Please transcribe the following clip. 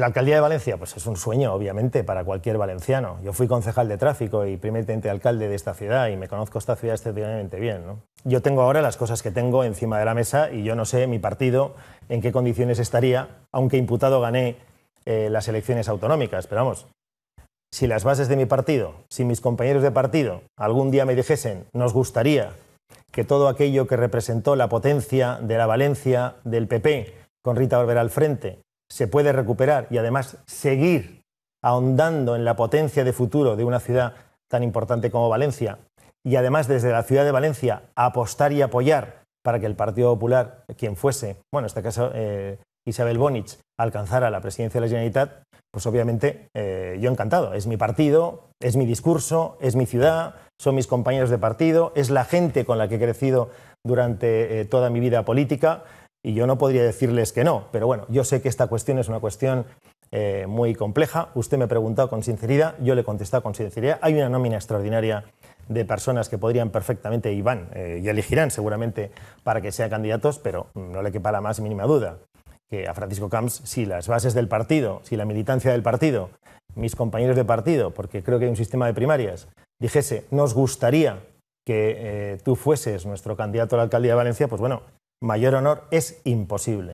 La alcaldía de Valencia, pues es un sueño, obviamente, para cualquier valenciano. Yo fui concejal de tráfico y primer teniente alcalde de esta ciudad y me conozco esta ciudad excepcionalmente bien. Yo tengo ahora las cosas que tengo encima de la mesa y yo no sé mi partido en qué condiciones estaría, aunque imputado gané eh, las elecciones autonómicas. Pero vamos, si las bases de mi partido, si mis compañeros de partido algún día me dijesen, nos gustaría que todo aquello que representó la potencia de la Valencia del PP con Rita Barberá al frente se puede recuperar y además seguir ahondando en la potencia de futuro de una ciudad tan importante como Valencia y además desde la ciudad de Valencia apostar y apoyar para que el Partido Popular, quien fuese, bueno, en este caso eh, Isabel Bonich, alcanzara la presidencia de la Generalitat, pues obviamente eh, yo encantado. Es mi partido, es mi discurso, es mi ciudad, son mis compañeros de partido, es la gente con la que he crecido durante eh, toda mi vida política y yo no podría decirles que no, pero bueno, yo sé que esta cuestión es una cuestión eh, muy compleja. Usted me ha preguntado con sinceridad, yo le he contestado con sinceridad. Hay una nómina extraordinaria de personas que podrían perfectamente y van eh, y elegirán seguramente para que sean candidatos, pero mm, no le quepa la más mínima duda que a Francisco Camps, si las bases del partido, si la militancia del partido, mis compañeros de partido, porque creo que hay un sistema de primarias, dijese, nos gustaría que eh, tú fueses nuestro candidato a la alcaldía de Valencia, pues bueno, mayor honor es imposible.